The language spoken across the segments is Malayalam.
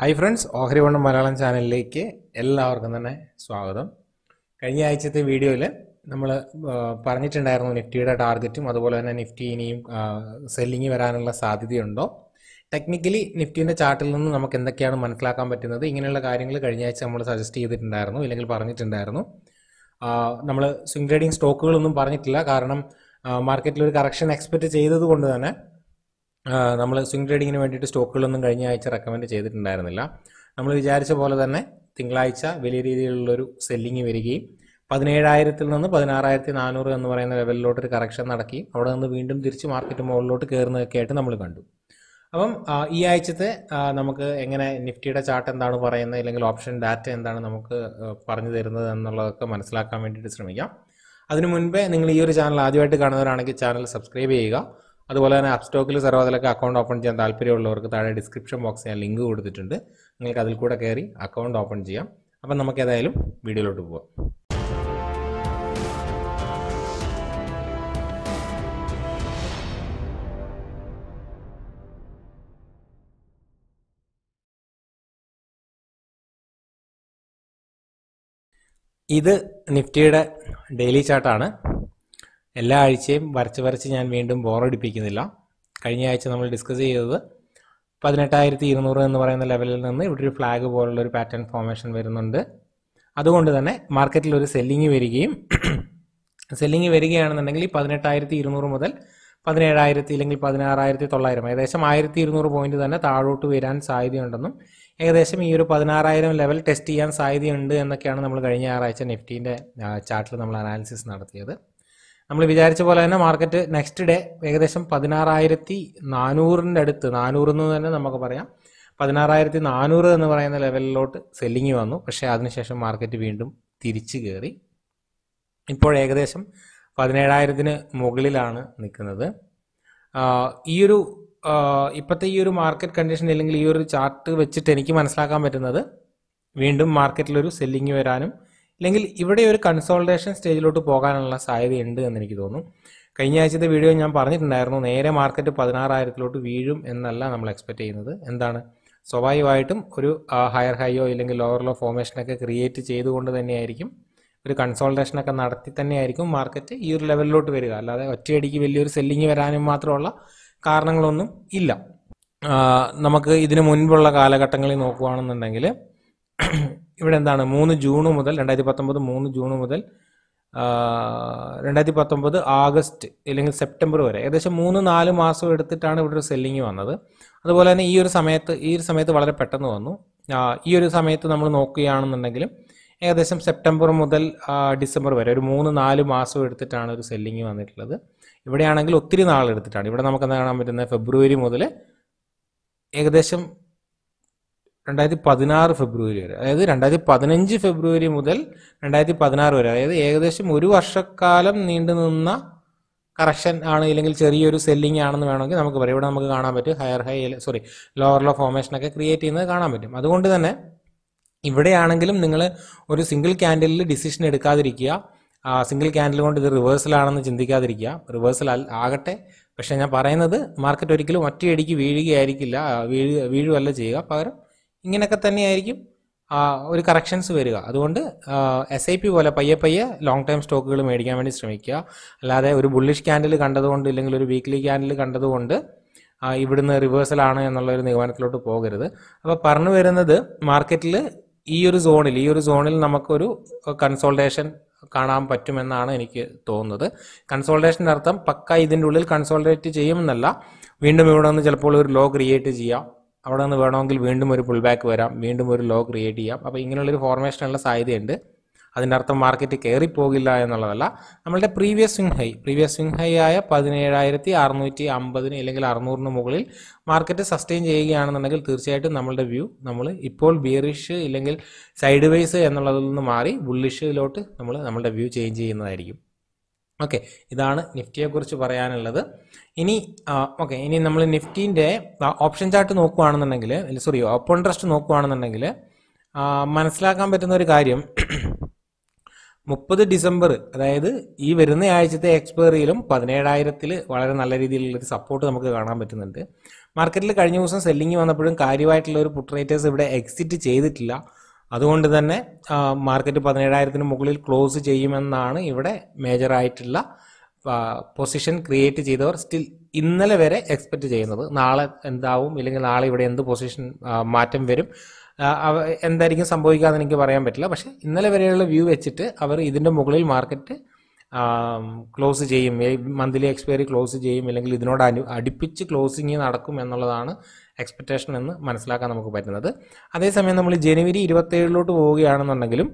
ഹായ് ഫ്രണ്ട്സ് ഓഹരി വണ്ണം മലയാളം ചാനലിലേക്ക് എല്ലാവർക്കും തന്നെ സ്വാഗതം കഴിഞ്ഞ ആഴ്ചത്തെ വീഡിയോയിൽ നമ്മൾ പറഞ്ഞിട്ടുണ്ടായിരുന്നു നിഫ്റ്റിയുടെ ടാർഗറ്റും അതുപോലെ തന്നെ നിഫ്റ്റി ഇനിയും സെല്ലിങ് വരാനുള്ള സാധ്യതയുണ്ടോ ടെക്നിക്കലി നിഫ്റ്റിൻ്റെ ചാർട്ടിൽ നിന്ന് നമുക്ക് എന്തൊക്കെയാണ് മനസ്സിലാക്കാൻ പറ്റുന്നത് ഇങ്ങനെയുള്ള കാര്യങ്ങൾ കഴിഞ്ഞ ആഴ്ച നമ്മൾ സജസ്റ്റ് ചെയ്തിട്ടുണ്ടായിരുന്നു ഇല്ലെങ്കിൽ പറഞ്ഞിട്ടുണ്ടായിരുന്നു നമ്മൾ സ്വിംഗ് ട്രേഡിംഗ് സ്റ്റോക്കുകളൊന്നും പറഞ്ഞിട്ടില്ല കാരണം മാർക്കറ്റിൽ ഒരു കറക്ഷൻ എക്സ്പെക്റ്റ് ചെയ്തത് കൊണ്ട് തന്നെ നമ്മൾ സ്വിംഗ് ട്രേഡിങ്ങിന് വേണ്ടിയിട്ട് സ്റ്റോക്കുകളൊന്നും കഴിഞ്ഞ ആഴ്ച റെക്കമെൻഡ് ചെയ്തിട്ടുണ്ടായിരുന്നില്ല നമ്മൾ വിചാരിച്ച പോലെ തന്നെ തിങ്കളാഴ്ച വലിയ രീതിയിലുള്ളൊരു സെല്ലിങ് വരികയും പതിനേഴായിരത്തിൽ നിന്ന് പതിനാറായിരത്തി നാനൂറ് എന്ന് പറയുന്ന ലെവലിലോട്ട് ഒരു കറക്ഷൻ നടക്കി അവിടെ നിന്ന് വീണ്ടും തിരിച്ച് മാർക്കറ്റ് മുകളിലോട്ട് കയറുന്നതൊക്കെ ആയിട്ട് നമ്മൾ കണ്ടു അപ്പം ഈ ആഴ്ചത്തെ നമുക്ക് എങ്ങനെ നിഫ്റ്റിയുടെ ചാർട്ട് എന്താണ് പറയുന്നത് അല്ലെങ്കിൽ ഓപ്ഷൻ ഡാറ്റ എന്താണ് നമുക്ക് പറഞ്ഞു തരുന്നത് എന്നുള്ളതൊക്കെ മനസ്സിലാക്കാൻ വേണ്ടിയിട്ട് ശ്രമിക്കാം അതിനു മുൻപേ നിങ്ങൾ ഈ ഒരു ചാനൽ ആദ്യമായിട്ട് കാണുന്നവരാണെങ്കിൽ ചാനൽ സബ്സ്ക്രൈബ് ചെയ്യുക അതുപോലെ തന്നെ അപ്സ്റ്റോക്കിൽ സർവ്വതലൊക്കെ അക്കൗണ്ട് ഓപ്പൺ ചെയ്യാൻ താല്പര്യമുള്ളവർക്ക് താഴെ ഡിസ്ക്രിപ്ഷൻ ബോക്സ് ഞാൻ ലിങ്ക് കൊടുത്തിട്ടുണ്ട് നിങ്ങൾക്ക് അതിൽ കൂടെ കയറി അക്കൗണ്ട് ഓപ്പൺ ചെയ്യാം അപ്പം നമുക്ക് ഏതായാലും വീഡിയോയിലോട്ട് പോവാം ഇത് നിഫ്റ്റിയുടെ ഡെയിലി ചാർട്ടാണ് എല്ലാ ആഴ്ചയും വരച്ച് വരച്ച് ഞാൻ വീണ്ടും ബോറടിപ്പിക്കുന്നില്ല കഴിഞ്ഞ ആഴ്ച നമ്മൾ ഡിസ്കസ് ചെയ്തത് പതിനെട്ടായിരത്തി ഇരുന്നൂറ് എന്ന് പറയുന്ന ലെവലിൽ നിന്ന് ഇവിടെ ഒരു ഫ്ലാഗ് പോലുള്ള ഒരു പാറ്റേൺ ഫോർമേഷൻ വരുന്നുണ്ട് അതുകൊണ്ട് തന്നെ മാർക്കറ്റിൽ ഒരു സെല്ലിങ് വരികയും സെല്ലിങ് വരികയാണെന്നുണ്ടെങ്കിൽ ഈ പതിനെട്ടായിരത്തി ഇരുന്നൂറ് മുതൽ പതിനേഴായിരത്തി ഇല്ലെങ്കിൽ പതിനാറായിരത്തി തൊള്ളായിരം ഏകദേശം ആയിരത്തി ഇരുന്നൂറ് പോയിന്റ് തന്നെ താഴോട്ട് വരാൻ സാധ്യതയുണ്ടെന്നും ഏകദേശം ഈ ഒരു പതിനാറായിരം ലെവൽ ടെസ്റ്റ് ചെയ്യാൻ സാധ്യതയുണ്ട് എന്നൊക്കെയാണ് നമ്മൾ കഴിഞ്ഞ ആറാഴ്ച നിഫ്റ്റീൻ്റെ ചാർട്ടിൽ നമ്മൾ അനാലിസിസ് നടത്തിയത് നമ്മൾ വിചാരിച്ച പോലെ തന്നെ മാർക്കറ്റ് നെക്സ്റ്റ് ഡേ ഏകദേശം പതിനാറായിരത്തി നാനൂറിൻ്റെ അടുത്ത് നാനൂറ് എന്ന് തന്നെ നമുക്ക് പറയാം പതിനാറായിരത്തി നാനൂറ് എന്ന് പറയുന്ന ലെവലിലോട്ട് സെല്ലിങ് വന്നു പക്ഷേ അതിനുശേഷം മാർക്കറ്റ് വീണ്ടും തിരിച്ചു കയറി ഇപ്പോൾ ഏകദേശം പതിനേഴായിരത്തിന് മുകളിലാണ് നിൽക്കുന്നത് ഈയൊരു ഇപ്പോഴത്തെ ഈ ഒരു മാർക്കറ്റ് കണ്ടീഷൻ അല്ലെങ്കിൽ ഈ ഒരു ചാർട്ട് വെച്ചിട്ട് എനിക്ക് മനസ്സിലാക്കാൻ പറ്റുന്നത് വീണ്ടും മാർക്കറ്റിലൊരു സെല്ലിങ് വരാനും അല്ലെങ്കിൽ ഇവിടെ ഒരു കൺസോൾട്ടേഷൻ സ്റ്റേജിലോട്ട് പോകാനുള്ള സാധ്യതയുണ്ട് എന്ന് എനിക്ക് തോന്നുന്നു കഴിഞ്ഞ ആഴ്ചത്തെ വീഡിയോ ഞാൻ പറഞ്ഞിട്ടുണ്ടായിരുന്നു നേരെ മാർക്കറ്റ് പതിനാറായിരത്തിലോട്ട് വീഴും എന്നല്ല നമ്മൾ എക്സ്പെക്ട് ചെയ്യുന്നത് എന്താണ് സ്വാഭാവികമായിട്ടും ഒരു ഹയർ ഹൈയോ ഇല്ലെങ്കിൽ ലോവർ ലോ ഫോമേഷനൊക്കെ ക്രിയേറ്റ് ചെയ്തുകൊണ്ട് തന്നെയായിരിക്കും ഒരു കൺസോൾട്ടേഷനൊക്കെ നടത്തി തന്നെയായിരിക്കും മാർക്കറ്റ് ഈ ഒരു ലെവലിലോട്ട് വരിക അല്ലാതെ ഒറ്റയടിക്ക് വലിയൊരു സെല്ലിങ് വരാനും മാത്രമുള്ള കാരണങ്ങളൊന്നും ഇല്ല നമുക്ക് ഇതിനു മുൻപുള്ള കാലഘട്ടങ്ങളിൽ നോക്കുകയാണെന്നുണ്ടെങ്കിൽ ഇവിടെ എന്താണ് മൂന്ന് ജൂൺ മുതൽ രണ്ടായിരത്തി പത്തൊമ്പത് മൂന്ന് ജൂൺ മുതൽ രണ്ടായിരത്തി പത്തൊമ്പത് ആഗസ്റ്റ് അല്ലെങ്കിൽ സെപ്റ്റംബർ വരെ ഏകദേശം മൂന്ന് നാല് മാസം എടുത്തിട്ടാണ് ഇവിടെ ഒരു സെല്ലിങ് വന്നത് അതുപോലെ തന്നെ ഈ ഒരു സമയത്ത് ഈ ഒരു സമയത്ത് വളരെ പെട്ടെന്ന് വന്നു ഈ ഒരു സമയത്ത് നമ്മൾ നോക്കുകയാണെന്നുണ്ടെങ്കിലും ഏകദേശം സെപ്റ്റംബർ മുതൽ ഡിസംബർ വരെ ഒരു മൂന്ന് നാല് മാസം എടുത്തിട്ടാണ് ഒരു സെല്ലിങ് വന്നിട്ടുള്ളത് ഇവിടെയാണെങ്കിൽ ഒത്തിരി നാളെടുത്തിട്ടാണ് ഇവിടെ നമുക്ക് എന്താ കാണാൻ പറ്റുന്നത് ഫെബ്രുവരി മുതൽ ഏകദേശം രണ്ടായിരത്തി പതിനാറ് ഫെബ്രുവരി വരെ അതായത് രണ്ടായിരത്തി പതിനഞ്ച് ഫെബ്രുവരി മുതൽ രണ്ടായിരത്തി പതിനാറ് വരെ അതായത് ഏകദേശം ഒരു വർഷക്കാലം നീണ്ടു നിന്ന കറക്ഷൻ ആണ് ഇല്ലെങ്കിൽ ചെറിയൊരു സെല്ലിംഗ് ആണെന്ന് വേണമെങ്കിൽ നമുക്ക് പറയാം ഇവിടെ നമുക്ക് കാണാൻ പറ്റും higher high sorry lower low ഒക്കെ ക്രിയേറ്റ് ചെയ്യുന്നത് കാണാൻ പറ്റും അതുകൊണ്ട് തന്നെ ഇവിടെയാണെങ്കിലും നിങ്ങൾ ഒരു സിംഗിൾ ക്യാൻഡിലിൽ ഡിസിഷൻ എടുക്കാതിരിക്കുക സിംഗിൾ ക്യാൻഡിൽ കൊണ്ട് ഇത് റിവേഴ്സലാണെന്ന് ചിന്തിക്കാതിരിക്കുക റിവേഴ്സൽ ആകട്ടെ പക്ഷേ ഞാൻ പറയുന്നത് മാർക്കറ്റ് ഒരിക്കലും ഒറ്റയടിക്ക് വീഴുകയായിരിക്കില്ല വീഴ് വീഴുകയല്ല ചെയ്യുക പകരം ഇങ്ങനെയൊക്കെ തന്നെയായിരിക്കും ഒരു കറക്ഷൻസ് വരിക അതുകൊണ്ട് എസ് ഐ പി പോലെ പയ്യെ പയ്യെ ലോങ് ടൈം സ്റ്റോക്കുകൾ മേടിക്കാൻ വേണ്ടി ശ്രമിക്കുക അല്ലാതെ ഒരു ബുള്ളിഷ് ക്യാൻഡിൽ കണ്ടതുകൊണ്ട് ഇല്ലെങ്കിൽ ഒരു വീക്ക്ലി ക്യാൻഡിൽ കണ്ടതുകൊണ്ട് ഇവിടുന്ന് ആണ് എന്നുള്ള ഒരു നിഗമനത്തിലോട്ട് പോകരുത് അപ്പോൾ പറഞ്ഞു വരുന്നത് മാർക്കറ്റിൽ ഈ ഒരു സോണിൽ ഈ ഒരു സോണിൽ നമുക്കൊരു കൺസോൾട്ടേഷൻ കാണാൻ പറ്റുമെന്നാണ് എനിക്ക് തോന്നുന്നത് കൺസോൾട്ടേഷൻ്റെ അർത്ഥം പക്ക ഇതിൻ്റെ ഉള്ളിൽ കൺസോൾട്ടേറ്റ് ചെയ്യുമെന്നല്ല വീണ്ടും ഇവിടെ നിന്ന് ചിലപ്പോൾ ഒരു ലോ ക്രിയേറ്റ് ചെയ്യാം അവിടെ നിന്ന് വേണമെങ്കിൽ വീണ്ടും ഒരു പുൾ ബാക്ക് വരാം വീണ്ടും ഒരു ലോ ക്രിയേറ്റ് ചെയ്യാം അപ്പോൾ ഇങ്ങനെയുള്ളൊരു ഫോർമേഷനുള്ള സാധ്യതയുണ്ട് അതിൻ്റെ അർത്ഥം മാർക്കറ്റ് കയറിപ്പോകില്ല എന്നുള്ളതല്ല നമ്മളുടെ previous swing high previous swing high ആയ പതിനേഴായിരത്തി അറുന്നൂറ്റി അമ്പതിന് അല്ലെങ്കിൽ അറുന്നൂറിന് മുകളിൽ മാർക്കറ്റ് സസ്റ്റെയിൻ ചെയ്യുകയാണെന്നുണ്ടെങ്കിൽ തീർച്ചയായിട്ടും നമ്മളുടെ വ്യൂ നമ്മൾ ഇപ്പോൾ ബിയറിഷ് ഇല്ലെങ്കിൽ സൈഡ് വൈസ് എന്നുള്ളതിൽ നിന്ന് മാറി ബുള്ളിഷിലോട്ട് നമ്മൾ നമ്മളുടെ വ്യൂ ചേഞ്ച് ചെയ്യുന്നതായിരിക്കും ഓക്കെ ഇതാണ് നിഫ്റ്റിയെ കുറിച്ച് പറയാനുള്ളത് ഇനി ഓക്കെ ഇനി നമ്മൾ നിഫ്റ്റീൻ്റെ ഓപ്ഷൻ ചാർട്ട് നോക്കുകയാണെന്നുണ്ടെങ്കിൽ സോറി ഓപ്പൺ ട്രസ്റ്റ് നോക്കുകയാണെന്നുണ്ടെങ്കിൽ മനസ്സിലാക്കാൻ പറ്റുന്ന ഒരു കാര്യം മുപ്പത് ഡിസംബർ അതായത് ഈ വരുന്ന ആഴ്ചത്തെ എക്സ്പയറിയിലും പതിനേഴായിരത്തിൽ വളരെ നല്ല രീതിയിലുള്ള ഒരു സപ്പോർട്ട് നമുക്ക് കാണാൻ പറ്റുന്നുണ്ട് മാർക്കറ്റിൽ കഴിഞ്ഞ ദിവസം സെല്ലിങ് വന്നപ്പോഴും കാര്യമായിട്ടുള്ള ഒരു പുട്ട് റേറ്റേഴ്സ് ഇവിടെ എക്സിറ്റ് ചെയ്തിട്ടില്ല അതുകൊണ്ട് തന്നെ മാർക്കറ്റ് പതിനേഴായിരത്തിന് മുകളിൽ ക്ലോസ് ചെയ്യുമെന്നാണ് ഇവിടെ മേജറായിട്ടുള്ള പൊസിഷൻ ക്രിയേറ്റ് ചെയ്തവർ സ്റ്റിൽ ഇന്നലെ വരെ എക്സ്പെക്റ്റ് ചെയ്യുന്നത് നാളെ എന്താവും ഇല്ലെങ്കിൽ നാളെ ഇവിടെ എന്ത് പൊസിഷൻ മാറ്റം വരും എന്തായിരിക്കും സംഭവിക്കാന്ന് എനിക്ക് പറയാൻ പറ്റില്ല പക്ഷേ ഇന്നലെ വരെയുള്ള വ്യൂ വെച്ചിട്ട് അവർ ഇതിൻ്റെ മുകളിൽ മാർക്കറ്റ് ക്ലോസ് ചെയ്യും മന്ത്ലി എക്സ്പയറി ക്ലോസ് ചെയ്യും അല്ലെങ്കിൽ ഇതിനോട് അനു അടുപ്പിച്ച് ക്ലോസിങ് നടക്കും എന്നുള്ളതാണ് എക്സ്പെക്റ്റേഷൻ എന്ന് മനസ്സിലാക്കാൻ നമുക്ക് പറ്റുന്നത് അതേസമയം നമ്മൾ ജനുവരി ഇരുപത്തേഴിലോട്ട് പോവുകയാണെന്നുണ്ടെങ്കിലും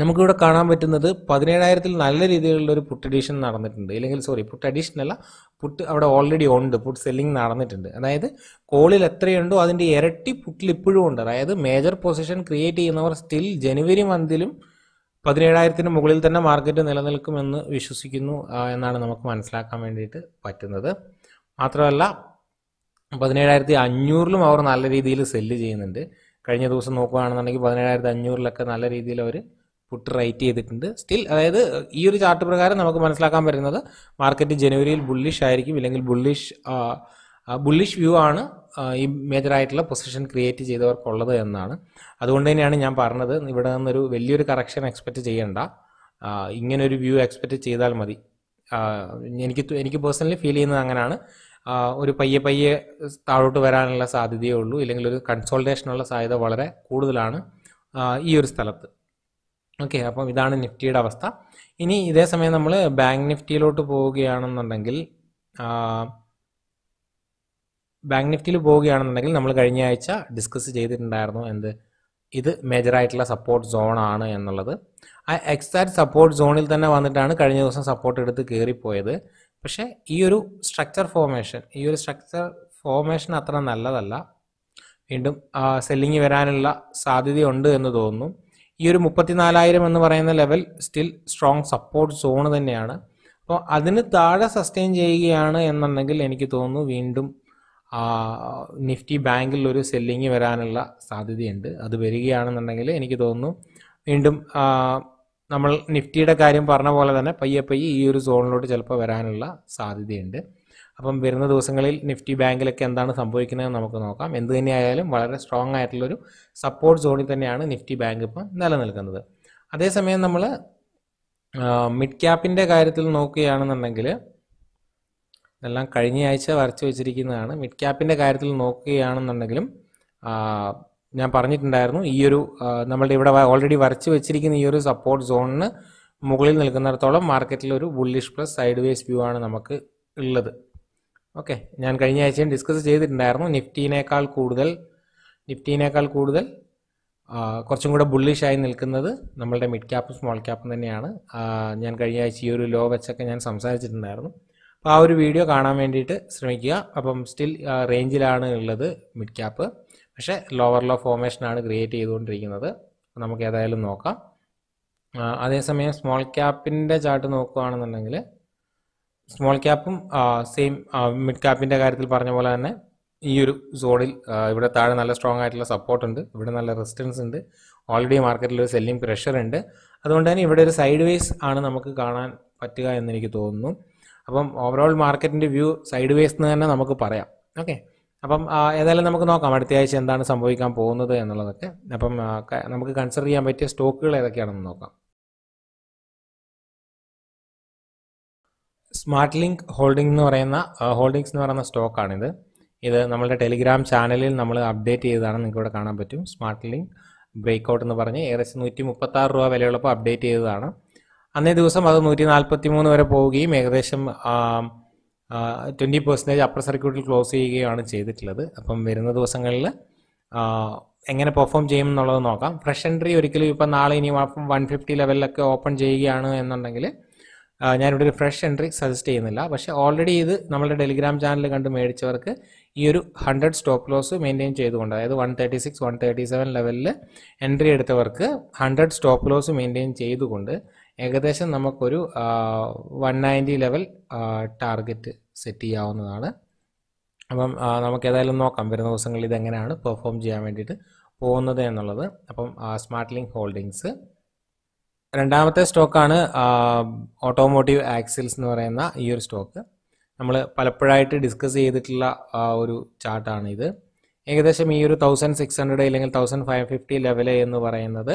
നമുക്കിവിടെ കാണാൻ പറ്റുന്നത് പതിനേഴായിരത്തിൽ നല്ല രീതിയിലുള്ള ഒരു പുട്ട് അഡീഷൻ നടന്നിട്ടുണ്ട് ഇല്ലെങ്കിൽ സോറി പുട്ട് അഡീഷൻ അല്ല പുട്ട് അവിടെ ഓൾറെഡി ഉണ്ട് പുട്ട് സെല്ലിംഗ് നടന്നിട്ടുണ്ട് അതായത് കോളിൽ എത്രയുണ്ടോ അതിൻ്റെ ഇരട്ടി പുട്ടിൽ ഇപ്പോഴും ഉണ്ട് അതായത് മേജർ പൊസിഷൻ ക്രിയേറ്റ് ചെയ്യുന്നവർ സ്റ്റിൽ ജനുവരി മന്തിലും പതിനേഴായിരത്തിന് മുകളിൽ തന്നെ മാർക്കറ്റ് നിലനിൽക്കുമെന്ന് വിശ്വസിക്കുന്നു എന്നാണ് നമുക്ക് മനസ്സിലാക്കാൻ വേണ്ടിയിട്ട് പറ്റുന്നത് മാത്രമല്ല പതിനേഴായിരത്തി അഞ്ഞൂറിലും അവർ നല്ല രീതിയിൽ സെല്ല് ചെയ്യുന്നുണ്ട് കഴിഞ്ഞ ദിവസം നോക്കുകയാണെന്നുണ്ടെങ്കിൽ പതിനേഴായിരത്തി അഞ്ഞൂറിലൊക്കെ നല്ല രീതിയിൽ അവർ പുട്ട് റൈറ്റ് ചെയ്തിട്ടുണ്ട് സ്റ്റിൽ അതായത് ഈ ഒരു ചാർട്ട് പ്രകാരം നമുക്ക് മനസ്സിലാക്കാൻ പറ്റുന്നത് മാർക്കറ്റ് ജനുവരിയിൽ ബുള്ളിഷ് ആയിരിക്കും ഇല്ലെങ്കിൽ ബുള്ളിഷ് ബുള്ളിഷ് വ്യൂ ആണ് ഈ മേജർ ആയിട്ടുള്ള പൊസിഷൻ ക്രിയേറ്റ് ചെയ്തവർക്കുള്ളത് എന്നാണ് അതുകൊണ്ട് തന്നെയാണ് ഞാൻ പറഞ്ഞത് ഇവിടെ നിന്നൊരു വലിയൊരു കറക്ഷൻ എക്സ്പെക്റ്റ് ചെയ്യേണ്ട ഇങ്ങനൊരു വ്യൂ എക്സ്പെക്റ്റ് ചെയ്താൽ മതി എനിക്ക് എനിക്ക് പേഴ്സണലി ഫീൽ ചെയ്യുന്നത് അങ്ങനെയാണ് ഒരു പയ്യെ പയ്യെ താഴോട്ട് വരാനുള്ള സാധ്യതയേ ഉള്ളൂ ഇല്ലെങ്കിൽ ഒരു കൺസോൾട്ടേഷനുള്ള സാധ്യത വളരെ കൂടുതലാണ് ഈ ഒരു സ്ഥലത്ത് ഓക്കെ അപ്പം ഇതാണ് നിഫ്റ്റിയുടെ അവസ്ഥ ഇനി ഇതേ സമയം നമ്മൾ ബാങ്ക് നിഫ്റ്റിയിലോട്ട് പോവുകയാണെന്നുണ്ടെങ്കിൽ ബാങ്ക് നിഫ്റ്റിയിൽ പോവുകയാണെന്നുണ്ടെങ്കിൽ നമ്മൾ കഴിഞ്ഞ ആഴ്ച ഡിസ്കസ് ചെയ്തിട്ടുണ്ടായിരുന്നു എന്ത് ഇത് മേജറായിട്ടുള്ള സപ്പോർട്ട് സോണാണ് എന്നുള്ളത് ആ എക്സാക്ട് സപ്പോർട്ട് സോണിൽ തന്നെ വന്നിട്ടാണ് കഴിഞ്ഞ ദിവസം സപ്പോർട്ട് എടുത്ത് കയറിപ്പോയത് പക്ഷേ ഈ ഒരു സ്ട്രക്ചർ ഫോർമേഷൻ ഈ ഒരു സ്ട്രക്ചർ ഫോർമേഷൻ അത്ര നല്ലതല്ല വീണ്ടും സെല്ലിങ് വരാനുള്ള സാധ്യതയുണ്ട് എന്ന് തോന്നുന്നു ഈ ഒരു മുപ്പത്തിനാലായിരം എന്ന് പറയുന്ന level still strong support zone തന്നെയാണ് അപ്പോൾ അതിന് താഴെ സസ്റ്റെയിൻ ചെയ്യുകയാണ് എന്നുണ്ടെങ്കിൽ എനിക്ക് തോന്നുന്നു വീണ്ടും നിഫ്റ്റി ബാങ്കിൽ ഒരു സെല്ലിങ് വരാനുള്ള സാധ്യതയുണ്ട് അത് വരികയാണെന്നുണ്ടെങ്കിൽ എനിക്ക് തോന്നുന്നു വീണ്ടും നമ്മൾ നിഫ്റ്റിയുടെ കാര്യം പറഞ്ഞ പോലെ തന്നെ പയ്യെ പയ്യെ ഈ ഒരു സോണിലോട്ട് ചിലപ്പോൾ വരാനുള്ള സാധ്യതയുണ്ട് അപ്പം വരുന്ന ദിവസങ്ങളിൽ നിഫ്റ്റി ബാങ്കിലൊക്കെ എന്താണ് സംഭവിക്കുന്നതെന്ന് നമുക്ക് നോക്കാം എന്ത് തന്നെയായാലും വളരെ സ്ട്രോങ് ആയിട്ടുള്ളൊരു സപ്പോർട്ട് സോണിൽ തന്നെയാണ് നിഫ്റ്റി ബാങ്ക് ഇപ്പം നിലനിൽക്കുന്നത് അതേസമയം നമ്മൾ മിഡ് ക്യാപ്പിൻ്റെ കാര്യത്തിൽ നോക്കുകയാണെന്നുണ്ടെങ്കിൽ ഇതെല്ലാം കഴിഞ്ഞ ആഴ്ച വെച്ചിരിക്കുന്നതാണ് മിഡ് ക്യാപ്പിൻ്റെ കാര്യത്തിൽ നോക്കുകയാണെന്നുണ്ടെങ്കിലും ഞാൻ പറഞ്ഞിട്ടുണ്ടായിരുന്നു ഈ ഒരു നമ്മളുടെ ഇവിടെ ഓൾറെഡി വരച്ച് വെച്ചിരിക്കുന്ന ഈ ഒരു സപ്പോർട്ട് സോണിന് മുകളിൽ നിൽക്കുന്നിടത്തോളം മാർക്കറ്റിൽ ഒരു bullish plus sideways view ആണ് നമുക്ക് ഉള്ളത് ഓക്കെ ഞാൻ കഴിഞ്ഞ ആഴ്ചയും ഡിസ്കസ് ചെയ്തിട്ടുണ്ടായിരുന്നു നിഫ്റ്റീനേക്കാൾ കൂടുതൽ നിഫ്റ്റീനേക്കാൾ കൂടുതൽ കുറച്ചും കൂടെ ബുള്ളിഷായി നിൽക്കുന്നത് നമ്മളുടെ മിഡ് ക്യാപ്പും സ്മോൾ ക്യാപ്പും തന്നെയാണ് ഞാൻ കഴിഞ്ഞ ആഴ്ച ഈ ഒരു ലോ വെച്ചൊക്കെ ഞാൻ സംസാരിച്ചിട്ടുണ്ടായിരുന്നു അപ്പോൾ ആ ഒരു വീഡിയോ കാണാൻ വേണ്ടിയിട്ട് ശ്രമിക്കുക അപ്പം സ്റ്റിൽ റേഞ്ചിലാണ് ഉള്ളത് മിഡ് ക്യാപ്പ് പക്ഷേ ലോവർ ലോ ആണ് ക്രിയേറ്റ് ചെയ്തുകൊണ്ടിരിക്കുന്നത് നമുക്ക് ഏതായാലും നോക്കാം അതേസമയം സ്മോൾ ക്യാപ്പിൻ്റെ ചാർട്ട് നോക്കുകയാണെന്നുണ്ടെങ്കിൽ സ്മോൾ ക്യാപ്പും സെയിം മിഡ് ക്യാപ്പിൻ്റെ കാര്യത്തിൽ പറഞ്ഞ പോലെ തന്നെ ഈ ഒരു സോണിൽ ഇവിടെ താഴെ നല്ല സ്ട്രോങ് ആയിട്ടുള്ള സപ്പോർട്ട് ഉണ്ട് ഇവിടെ നല്ല റെസിസ്റ്റൻസ് ഉണ്ട് ഓൾറെഡി മാർക്കറ്റിൽ ഒരു സെല്ലിംഗ് പ്രഷർ ഉണ്ട് അതുകൊണ്ട് തന്നെ ഇവിടെ ഒരു സൈഡ് വേസ് ആണ് നമുക്ക് കാണാൻ പറ്റുക എന്ന് എനിക്ക് തോന്നുന്നു അപ്പം ഓവറോൾ മാർക്കറ്റിൻ്റെ വ്യൂ സൈഡ് വേസ് എന്ന് തന്നെ നമുക്ക് പറയാം ഓക്കെ അപ്പം ഏതായാലും നമുക്ക് നോക്കാം അടുത്ത ആഴ്ച എന്താണ് സംഭവിക്കാൻ പോകുന്നത് എന്നുള്ളതൊക്കെ അപ്പം നമുക്ക് കൺസിഡർ ചെയ്യാൻ പറ്റിയ സ്റ്റോക്കുകൾ ഏതൊക്കെയാണെന്ന് നോക്കാം സ്മാർട്ട് ലിങ്ക് ഹോൾഡിംഗ് എന്ന് പറയുന്ന ഹോൾഡിംഗ്സ് എന്ന് പറയുന്ന സ്റ്റോക്കാണിത് ഇത് നമ്മുടെ ടെലിഗ്രാം ചാനലിൽ നമ്മൾ അപ്ഡേറ്റ് ചെയ്തതാണ് നിങ്ങൾക്ക് ഇവിടെ കാണാൻ പറ്റും സ്മാർട്ട് ലിങ്ക് ബ്രേക്ക് ഔട്ട് എന്ന് പറഞ്ഞ് ഏകദേശം നൂറ്റി മുപ്പത്താറ് രൂപ വിലയുള്ളപ്പോൾ അപ്ഡേറ്റ് ചെയ്തതാണ് അന്നേ ദിവസം അത് നൂറ്റി നാൽപ്പത്തി മൂന്ന് വരെ പോവുകയും ഏകദേശം ട്വൻറ്റി പെർസെൻറ്റേജ് അപ്പർ സർക്യൂട്ടിൽ ക്ലോസ് ചെയ്യുകയാണ് ചെയ്തിട്ടുള്ളത് അപ്പം വരുന്ന ദിവസങ്ങളിൽ എങ്ങനെ പെർഫോം ചെയ്യും എന്നുള്ളത് നോക്കാം ഫ്രഷ് എൻട്രി ഒരിക്കലും ഇപ്പം നാളെ ഇനി വൺ ഫിഫ്റ്റി ലെവലിലൊക്കെ ഓപ്പൺ ചെയ്യുകയാണ് എന്നുണ്ടെങ്കിൽ ഞാനിവിടെ ഒരു ഫ്രഷ് എൻട്രി സജസ്റ്റ് ചെയ്യുന്നില്ല പക്ഷേ ഓൾറെഡി ഇത് നമ്മുടെ ടെലിഗ്രാം ചാനൽ കണ്ട് മേടിച്ചവർക്ക് ഈ ഒരു ഹൺഡ്രഡ് സ്റ്റോപ്പ് ലോസ് മെയിൻറ്റെയിൻ ചെയ്തുകൊണ്ട് അതായത് one thirty six one thirty seven ലെവലിൽ എൻട്രി എടുത്തവർക്ക് ഹൺഡ്രഡ് സ്റ്റോപ്പ് ലോസ് മെയിൻറ്റെയിൻ ചെയ്തുകൊണ്ട് ഏകദേശം നമുക്കൊരു one ninety level target set ചെയ്യാവുന്നതാണ് അപ്പം നമുക്ക് ഏതായാലും നോക്കാം വരുന്ന ദിവസങ്ങളിൽ ഇതെങ്ങനെയാണ് പെർഫോം ചെയ്യാൻ വേണ്ടിയിട്ട് പോകുന്നത് എന്നുള്ളത് അപ്പം സ്മാർട്ട് ലിങ്ക് ഹോൾഡിങ്സ് രണ്ടാമത്തെ സ്റ്റോക്കാണ് ഓട്ടോമോട്ടീവ് ആക്സിൽസ് എന്ന് പറയുന്ന ഈ ഒരു സ്റ്റോക്ക് നമ്മൾ പലപ്പോഴായിട്ട് ഡിസ്കസ് ചെയ്തിട്ടുള്ള ഒരു ചാർട്ടാണ് ഇത് ഏകദേശം ഈ ഒരു തൗസൻഡ് സിക്സ് ഹൺഡ്രഡ് അല്ലെങ്കിൽ തൗസൻഡ് ഫൈവ് ഫിഫ്റ്റി ലെവല് എന്ന് പറയുന്നത്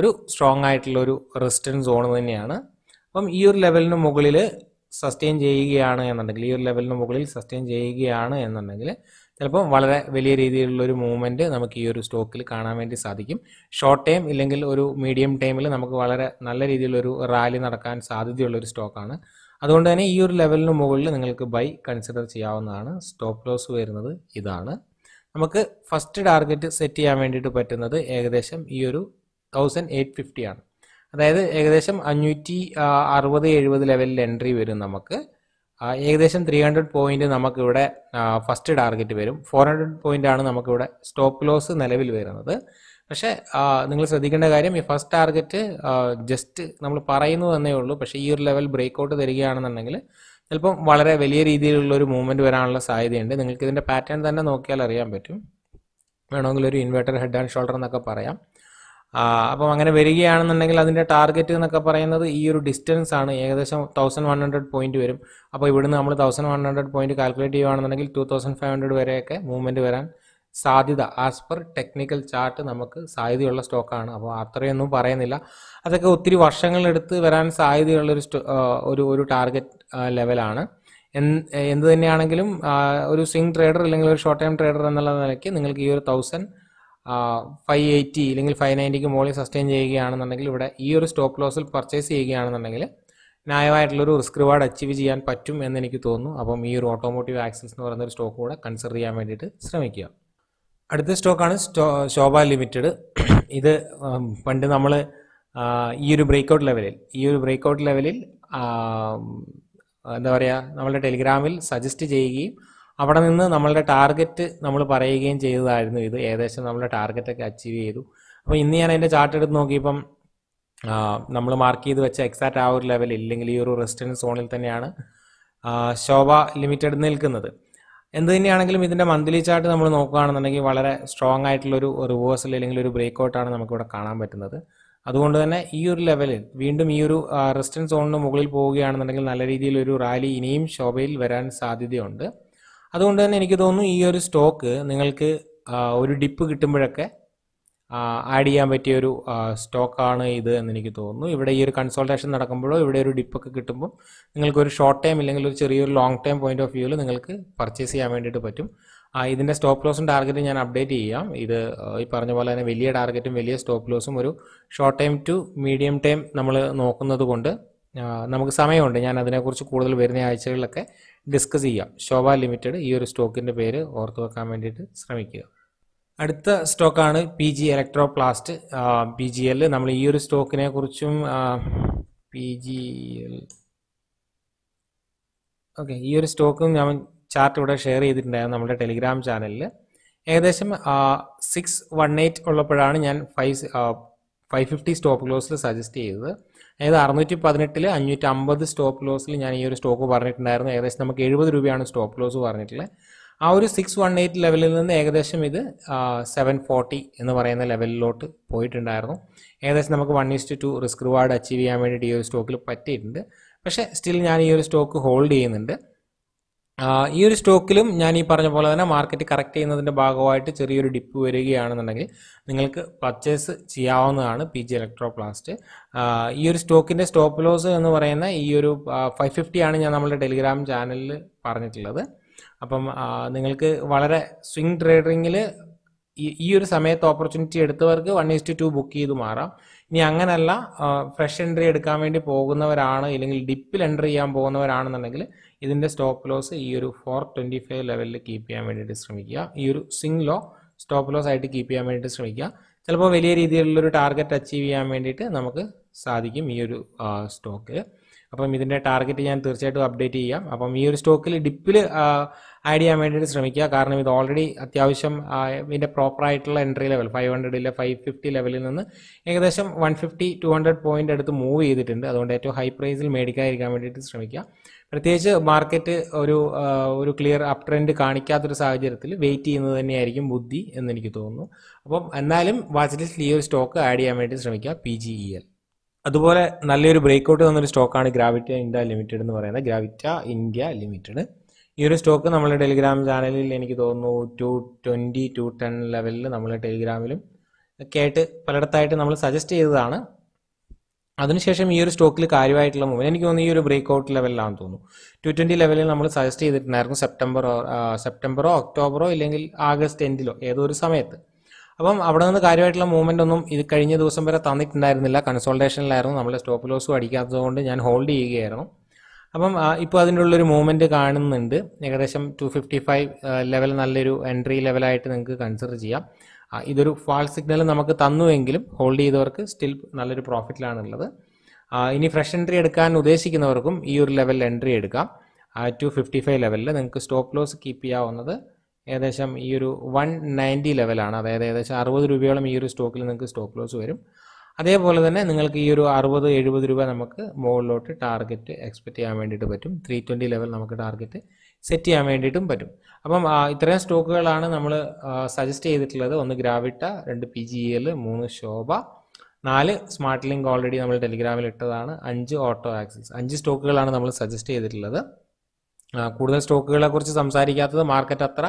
ഒരു സ്ട്രോങ് ആയിട്ടുള്ള ഒരു റെസിസ്റ്റൻസ് സോൺ തന്നെയാണ് അപ്പം ഈ ഒരു ലെവലിന് മുകളിൽ സസ്റ്റെയിൻ ചെയ്യുകയാണ് എന്നുണ്ടെങ്കിൽ ഈ ഒരു ലെവലിന് മുകളിൽ സസ്റ്റെയിൻ ചെയ്യുകയാണ് എന്നുണ്ടെങ്കിൽ ചിലപ്പോൾ വളരെ വലിയ രീതിയിലുള്ള ഒരു മൂവ്മെൻറ്റ് നമുക്ക് ഈ ഒരു സ്റ്റോക്കിൽ കാണാൻ വേണ്ടി സാധിക്കും ഷോർട്ട് ടൈം ഇല്ലെങ്കിൽ ഒരു മീഡിയം ടൈമിൽ നമുക്ക് വളരെ നല്ല രീതിയിലുള്ളൊരു റാലി നടക്കാൻ സാധ്യതയുള്ള ഒരു സ്റ്റോക്കാണ് അതുകൊണ്ട് തന്നെ ഈ ഒരു ലെവലിന് മുകളിൽ നിങ്ങൾക്ക് ബൈ കൺസിഡർ ചെയ്യാവുന്നതാണ് സ്റ്റോപ്പ് ലോസ് വരുന്നത് ഇതാണ് നമുക്ക് ഫസ്റ്റ് ടാർഗറ്റ് സെറ്റ് ചെയ്യാൻ വേണ്ടിയിട്ട് പറ്റുന്നത് ഏകദേശം ഈ ഒരു തൗസൻഡ് എയ്റ്റ് ഫിഫ്റ്റി ആണ് അതായത് ഏകദേശം അഞ്ഞൂറ്റി അറുപത് എഴുപത് ലെവലിൽ എൻട്രി വരും നമുക്ക് ഏകദേശം ത്രീ ഹൺഡ്രഡ് പോയിന്റ് നമുക്കിവിടെ ഫസ്റ്റ് ടാർഗറ്റ് വരും ഫോർ ഹൺഡ്രഡ് പോയിന്റ് ആണ് നമുക്കിവിടെ സ്റ്റോപ്പ് ലോസ് നിലവിൽ വരുന്നത് പക്ഷേ നിങ്ങൾ ശ്രദ്ധിക്കേണ്ട കാര്യം ഈ ഫസ്റ്റ് ടാർഗറ്റ് ജസ്റ്റ് നമ്മൾ പറയുന്നു തന്നേ ഉള്ളൂ പക്ഷേ ഈ ഒരു ലെവൽ ബ്രേക്ക് ഔട്ട് തരികയാണെന്നുണ്ടെങ്കിൽ ചിലപ്പം വളരെ വലിയ രീതിയിലുള്ള ഒരു മൂവ്മെന്റ് വരാനുള്ള സാധ്യതയുണ്ട് നിങ്ങൾക്ക് ഇതിൻ്റെ പാറ്റേൺ തന്നെ നോക്കിയാൽ അറിയാൻ പറ്റും വേണമെങ്കിൽ ഒരു ഇൻവേർട്ടർ ഹെഡ് ആൻഡ് ഷോൾഡർ എന്നൊക്കെ പറയാം അപ്പം അങ്ങനെ വരികയാണെന്നുണ്ടെങ്കിൽ അതിൻ്റെ ടാർഗറ്റ് എന്നൊക്കെ പറയുന്നത് ഈ ഒരു ഡിസ്റ്റൻസ് ആണ് ഏകദേശം തൗസൻഡ് വൺ ഹൺഡ്രഡ് പോയിന്റ് വരും അപ്പോൾ ഇവിടുന്ന് നമ്മൾ thousand one hundred point calculate ചെയ്യുകയാണെന്നുണ്ടെങ്കിൽ ടു തൗസൻഡ് ഫൈവ് ഹൺഡ്രഡ് വരെയൊക്കെ മൂവ്മെൻറ്റ് വരാൻ സാധ്യത ആസ് പെർ ടെക്നിക്കൽ ചാർട്ട് നമുക്ക് സാധ്യതയുള്ള സ്റ്റോക്കാണ് അപ്പോൾ അത്രയൊന്നും പറയുന്നില്ല അതൊക്കെ ഒത്തിരി വർഷങ്ങളെടുത്ത് വരാൻ സാധ്യതയുള്ളൊരു ഒരു ഒരു ടാർഗറ്റ് ലെവലാണ് എന്ത് തന്നെയാണെങ്കിലും ഒരു സ്വിംഗ് ട്രേഡർ അല്ലെങ്കിൽ ഒരു ഷോർട്ട് ടൈം ട്രേഡർ എന്നുള്ള നിലയ്ക്ക് നിങ്ങൾക്ക് ഈ ഒരു തൗസൻഡ് ഫൈവ് എയ്റ്റി അല്ലെങ്കിൽ ഫൈവ് നയൻറ്റിക്ക് മുകളിൽ സസ്റ്റെയിൻ ചെയ്യുകയാണെന്നുണ്ടെങ്കിൽ ഇവിടെ ഈ ഒരു സ്റ്റോപ്പ് ലോസിൽ പർച്ചേസ് ചെയ്യുകയാണെന്നുണ്ടെങ്കിൽ ന്യായമായിട്ടുള്ളൊരു റിസ്ക് റിവാർഡ് അച്ചീവ് ചെയ്യാൻ പറ്റും എന്ന് എനിക്ക് തോന്നുന്നു അപ്പം ഈ ഒരു ഓട്ടോമോട്ടീവ് ആക്സസ് എന്ന് പറയുന്ന ഒരു സ്റ്റോക്ക് കൂടെ കൺസിഡർ ചെയ്യാൻ വേണ്ടിയിട്ട് ശ്രമിക്കുക അടുത്ത സ്റ്റോക്കാണ് സ്റ്റോ ശോഭ ലിമിറ്റഡ് ഇത് പണ്ട് നമ്മൾ ഈ ഒരു ബ്രേക്കൗട്ട് ലെവലിൽ ഈ ഒരു ബ്രേക്കൗട്ട് ലെവലിൽ എന്താ പറയുക നമ്മളുടെ ടെലിഗ്രാമിൽ സജസ്റ്റ് ചെയ്യുകയും അവിടെ നിന്ന് നമ്മളുടെ ടാർഗറ്റ് നമ്മൾ പറയുകയും ചെയ്തതായിരുന്നു ഇത് ഏകദേശം നമ്മുടെ ടാർഗറ്റൊക്കെ അച്ചീവ് ചെയ്തു അപ്പോൾ ഇന്ന് ഞാൻ അതിൻ്റെ ചാർട്ട് എടുത്ത് നോക്കിയപ്പം നമ്മൾ മാർക്ക് ചെയ്ത് വെച്ച എക്സാക്റ്റ് ആ ഒരു ലെവൽ ഇല്ലെങ്കിൽ ഈ ഒരു റെസിസ്റ്റൻസ് സോണിൽ തന്നെയാണ് ശോഭ ലിമിറ്റഡ് നിൽക്കുന്നത് എന്ത് തന്നെയാണെങ്കിലും ഇതിൻ്റെ മന്ത്ലി ചാർട്ട് നമ്മൾ നോക്കുകയാണെന്നുണ്ടെങ്കിൽ വളരെ സ്ട്രോങ് ആയിട്ടുള്ളൊരു റിവേഴ്സൽ അല്ലെങ്കിൽ ഒരു ബ്രേക്ക് ഔട്ടാണ് നമുക്കിവിടെ കാണാൻ പറ്റുന്നത് അതുകൊണ്ട് തന്നെ ഈ ഒരു ലെവലിൽ വീണ്ടും ഈ ഒരു റെസിസ്റ്റൻസ് സോണിന് മുകളിൽ പോവുകയാണെന്നുണ്ടെങ്കിൽ നല്ല രീതിയിൽ ഒരു റാലി ഇനിയും ശോഭയിൽ വരാൻ സാധ്യതയുണ്ട് അതുകൊണ്ട് തന്നെ എനിക്ക് തോന്നുന്നു ഈ ഒരു സ്റ്റോക്ക് നിങ്ങൾക്ക് ഒരു ഡിപ്പ് കിട്ടുമ്പോഴൊക്കെ ആഡ് ചെയ്യാൻ പറ്റിയ ഒരു സ്റ്റോക്കാണ് ഇത് എന്ന് എനിക്ക് തോന്നുന്നു ഇവിടെ ഈ ഒരു കൺസൾട്ടേഷൻ നടക്കുമ്പോഴോ ഇവിടെ ഒരു ഡിപ്പൊക്കെ കിട്ടുമ്പോൾ ഒരു ഷോർട്ട് ടൈം ഇല്ലെങ്കിൽ ഒരു ചെറിയൊരു ലോങ് ടൈം പോയിന്റ് ഓഫ് വ്യൂവിൽ നിങ്ങൾക്ക് പർച്ചേസ് ചെയ്യാൻ വേണ്ടിയിട്ട് പറ്റും ഇതിൻ്റെ സ്റ്റോപ്പ് ലോസും ടാർഗറ്റും ഞാൻ അപ്ഡേറ്റ് ചെയ്യാം ഇത് ഈ പറഞ്ഞ പോലെ തന്നെ വലിയ ടാർഗറ്റും വലിയ സ്റ്റോപ്പ് ലോസും ഒരു short time to medium time നമ്മൾ നോക്കുന്നത് കൊണ്ട് നമുക്ക് സമയമുണ്ട് ഞാൻ അതിനെക്കുറിച്ച് കൂടുതൽ വരുന്ന ആഴ്ചകളിലൊക്കെ ഡിസ്കസ് ചെയ്യാം ശോഭ ലിമിറ്റഡ് ഈ ഒരു സ്റ്റോക്കിൻ്റെ പേര് ഓർത്തു വെക്കാൻ വേണ്ടിയിട്ട് ശ്രമിക്കുക അടുത്ത സ്റ്റോക്കാണ് P G Electroplast P G L നമ്മൾ ഈ ഒരു സ്റ്റോക്കിനെ കുറിച്ചും പി ജി എൽ ഓക്കെ ഈ ഒരു സ്റ്റോക്കും ഞാൻ ചാർട്ട് ഇവിടെ ഷെയർ ചെയ്തിട്ടുണ്ടായിരുന്നു നമ്മുടെ ടെലിഗ്രാം ചാനലിൽ ഏകദേശം സിക്സ് വൺ എയ്റ്റ് ഉള്ളപ്പോഴാണ് ഞാൻ ഫൈവ് ഫൈവ് ഫിഫ്റ്റി സ്റ്റോപ്പ് ക്ലോസിൽ സജസ്റ്റ് ചെയ്തത് അതായത് അറുന്നൂറ്റി പതിനെട്ടിൽ അഞ്ഞൂറ്റി അമ്പത് സ്റ്റോപ്പ് ലോസിൽ ഞാൻ ഈ ഒരു സ്റ്റോക്ക് പറഞ്ഞിട്ടുണ്ടായിരുന്നു ഏകദേശം നമുക്ക് എഴുപത് രൂപയാണ് സ്റ്റോപ്പ് ലോസ് പറഞ്ഞിട്ടുള്ളത് ആ ഒരു സിക്സ് വൺ എയ്റ്റ് ലെവലിൽ നിന്ന് ഏകദേശം ഇത് സെവൻ ഫോർട്ടി എന്ന് പറയുന്ന ലെവലിലോട്ട് പോയിട്ടുണ്ടായിരുന്നു ഏകദേശം നമുക്ക് one is to two risk reward achieve ചെയ്യാൻ വേണ്ടിയിട്ട് ഈ ഒരു സ്റ്റോക്കിൽ പറ്റിയിട്ടുണ്ട് പക്ഷേ സ്റ്റിൽ ഞാൻ ഈ ഒരു സ്റ്റോക്ക് ഹോൾഡ് ചെയ്യുന്നുണ്ട് ഈ ഒരു സ്റ്റോക്കിലും ഞാൻ ഈ പറഞ്ഞ പോലെ തന്നെ മാർക്കറ്റ് കറക്റ്റ് ചെയ്യുന്നതിൻ്റെ ഭാഗമായിട്ട് ചെറിയൊരു ഡിപ്പ് വരികയാണെന്നുണ്ടെങ്കിൽ നിങ്ങൾക്ക് പർച്ചേസ് ചെയ്യാവുന്നതാണ് പി ജി ഇലക്ട്രോപ്ലാസ്റ്റ് ഈ ഒരു സ്റ്റോക്കിൻ്റെ സ്റ്റോപ്പ് ലോസ് എന്ന് പറയുന്ന ഈ ഒരു ഫൈവ് ഫിഫ്റ്റിയാണ് ഞാൻ നമ്മുടെ ടെലിഗ്രാം ചാനലിൽ പറഞ്ഞിട്ടുള്ളത് അപ്പം നിങ്ങൾക്ക് വളരെ സ്വിംഗ് ട്രേഡിങ്ങിൽ ഈ ഒരു സമയത്ത് ഓപ്പർച്യൂണിറ്റി എടുത്തവർക്ക് വൺ ഈസ്റ്റ് ടു ബുക്ക് ചെയ്ത് മാറാം ഇനി അങ്ങനല്ല ഫ്രഷ് എൻട്രി എടുക്കാൻ വേണ്ടി പോകുന്നവരാണ് ഇല്ലെങ്കിൽ ഡിപ്പിൽ എൻട്രി ചെയ്യാൻ പോകുന്നവരാണെന്നുണ്ടെങ്കിൽ ഇതിൻ്റെ സ്റ്റോപ്പ് ലോസ് ഈ ഒരു ഫോർ ട്വൻറ്റി ഫൈവ് ലെവലിൽ കീപ്പ് ചെയ്യാൻ വേണ്ടിയിട്ട് ശ്രമിക്കുക ഈ ഒരു സിംഗ് ലോ സ്റ്റോപ്പ് ലോസ് ആയിട്ട് കീപ്പ് ചെയ്യാൻ വേണ്ടിയിട്ട് ശ്രമിക്കുക ചിലപ്പോൾ വലിയ രീതിയിലുള്ളൊരു ടാർഗറ്റ് അച്ചീവ് ചെയ്യാൻ വേണ്ടിയിട്ട് നമുക്ക് സാധിക്കും ഈ ഒരു സ്റ്റോക്ക് അപ്പം ഇതിൻ്റെ ടാർഗറ്റ് ഞാൻ തീർച്ചയായിട്ടും അപ്ഡേറ്റ് ചെയ്യാം അപ്പം ഈ ഒരു സ്റ്റോക്കിൽ ഡിപ്പിൽ ആഡ് ചെയ്യാൻ വേണ്ടിയിട്ട് ശ്രമിക്കുക കാരണം ഇത് ഓൾറെഡി അത്യാവശ്യം ഇതിൻ്റെ പ്രോപ്പറായിട്ടുള്ള എൻട്രി ലെവൽ ഫൈവ് ഇല്ല ഫൈവ് ഫിഫ്റ്റി ലെവലിൽ നിന്ന് ഏകദേശം one fifty two hundred point അടുത്ത് മൂവ് ചെയ്തിട്ടുണ്ട് അതുകൊണ്ട് ഏറ്റവും ഹൈ പ്രൈസിൽ മേടിക്കാതിരിക്കാൻ വേണ്ടിയിട്ട് ശ്രമിക്കുക പ്രത്യേകിച്ച് മാർക്കറ്റ് ഒരു ഒരു ക്ലിയർ അപ് ട്രെൻഡ് കാണിക്കാത്തൊരു സാഹചര്യത്തിൽ വെയിറ്റ് ചെയ്യുന്നത് തന്നെയായിരിക്കും ബുദ്ധി എന്ന് എനിക്ക് തോന്നുന്നു അപ്പം എന്നാലും വാച്ച് ലിസ്റ്റിൽ ഈ ഒരു സ്റ്റോക്ക് ആഡ് ചെയ്യാൻ വേണ്ടി ശ്രമിക്കുക പി ജി ഇ എൽ അതുപോലെ നല്ലൊരു ബ്രേക്കൗട്ട് തന്നൊരു സ്റ്റോക്കാണ് ഗ്രാവിറ്റ ഇന്ത്യ ലിമിറ്റഡ് എന്ന് പറയുന്നത് ഗ്രാവിറ്റ ഇന്ത്യ ലിമിറ്റഡ് ഈ ഒരു സ്റ്റോക്ക് നമ്മൾ ടെലിഗ്രാം ചാനലിൽ എനിക്ക് തോന്നുന്നു ടു ട്വൻറ്റി ടു ടെൻ ലെവലിൽ നമ്മൾ ടെലിഗ്രാമിലും കേട്ട് പലയിടത്തായിട്ട് നമ്മൾ സജസ്റ്റ് ചെയ്തതാണ് അതിനുശേഷം ഈ ഒരു സ്റ്റോക്കിൽ കാര്യമായിട്ടുള്ള മൂവ്മെന്റ് എനിക്ക് തോന്നുന്നു ഈ ഒരു ബ്രേക്ക് ഔട്ട് ലെവലിലാണെന്ന് തോന്നുന്നു ടു ട്വന്റി ലെവലിൽ നമ്മൾ സജസ്റ്റ് ചെയ്തിട്ടുണ്ടായിരുന്നു സെപ്റ്റംബറോ സെപ്റ്റംബറോ ഒക്ടോബറോ ഇല്ലെങ്കിൽ ആഗസ്റ്റ് എൻഡിലോ ഏതോ ഒരു സമയത്ത് അപ്പം അവിടെ നിന്ന് കാര്യമായിട്ടുള്ള മൂവ്മെന്റ് ഒന്നും ഇത് കഴിഞ്ഞ ദിവസം വരെ തന്നിട്ടുണ്ടായിരുന്നില്ല കൺസോൾട്ടേഷനിലായിരുന്നു നമ്മൾ സ്റ്റോപ്പ് ലോസും അടിക്കാത്തതുകൊണ്ട് ഞാൻ ഹോൾഡ് ചെയ്യുകയായിരുന്നു അപ്പം ഇപ്പോൾ അതിൻ്റെ ഉള്ളൊരു മൂവ്മെൻറ്റ് കാണുന്നുണ്ട് ഏകദേശം ടു ഫിഫ്റ്റി ഫൈവ് ലെവൽ നല്ലൊരു എൻട്രി ലെവലായിട്ട് നിങ്ങൾക്ക് കൺസിഡർ ചെയ്യാം ഇതൊരു ഫാൾ സിഗ്നൽ നമുക്ക് തന്നുവെങ്കിലും ഹോൾഡ് ചെയ്തവർക്ക് സ്റ്റിൽ നല്ലൊരു പ്രോഫിറ്റിലാണുള്ളത് ഇനി ഫ്രഷ് എൻട്രി എടുക്കാൻ ഉദ്ദേശിക്കുന്നവർക്കും ഈ ഒരു ലെവലിൽ എൻട്രി എടുക്കാം ടു ഫിഫ്റ്റി ഫൈവ് ലെവലിൽ നിങ്ങൾക്ക് സ്റ്റോപ്പ് ലോസ് കീപ്പ് ചെയ്യാവുന്നത് ഏകദേശം ഈ ഒരു വൺ നയൻറ്റി ലെവലാണ് അതായത് ഏകദേശം അറുപത് രൂപയോളം ഈ ഒരു സ്റ്റോക്കിൽ നിങ്ങൾക്ക് സ്റ്റോപ്പ് ലോസ് വരും അതേപോലെ തന്നെ നിങ്ങൾക്ക് ഈ ഒരു അറുപത് എഴുപത് രൂപ നമുക്ക് മുകളിലോട്ട് ടാർഗറ്റ് എക്സ്പെക്റ്റ് ചെയ്യാൻ വേണ്ടിയിട്ട് പറ്റും ത്രീ ട്വൻറ്റി ലെവൽ നമുക്ക് ടാർഗറ്റ് സെറ്റ് ചെയ്യാൻ വേണ്ടിയിട്ടും പറ്റും അപ്പം ഇത്രയും സ്റ്റോക്കുകളാണ് നമ്മൾ സജസ്റ്റ് ചെയ്തിട്ടുള്ളത് ഒന്ന് ഗ്രാവിട്ട രണ്ട് പി ജി എൽ മൂന്ന് ശോഭ നാല് സ്മാർട്ട് ലിങ്ക് ഓൾറെഡി നമ്മൾ ടെലിഗ്രാമിൽ ഇട്ടതാണ് അഞ്ച് ഓട്ടോ ആക്സിസ് അഞ്ച് സ്റ്റോക്കുകളാണ് നമ്മൾ സജസ്റ്റ് ചെയ്തിട്ടുള്ളത് കൂടുതൽ സ്റ്റോക്കുകളെ കുറിച്ച് സംസാരിക്കാത്തത് മാർക്കറ്റ് അത്ര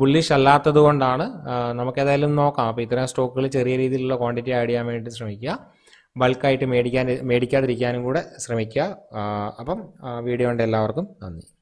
ബുള്ളിഷ് അല്ലാത്തത് കൊണ്ടാണ് ഏതായാലും നോക്കാം അപ്പോൾ ഇത്തരം സ്റ്റോക്കുകൾ ചെറിയ രീതിയിലുള്ള ക്വാണ്ടിറ്റി ആഡ് ചെയ്യാൻ വേണ്ടി ശ്രമിക്കുക ബൾക്കായിട്ട് മേടിക്കാൻ മേടിക്കാതിരിക്കാനും കൂടെ ശ്രമിക്കുക അപ്പം വീഡിയോ ഉണ്ട് എല്ലാവർക്കും നന്ദി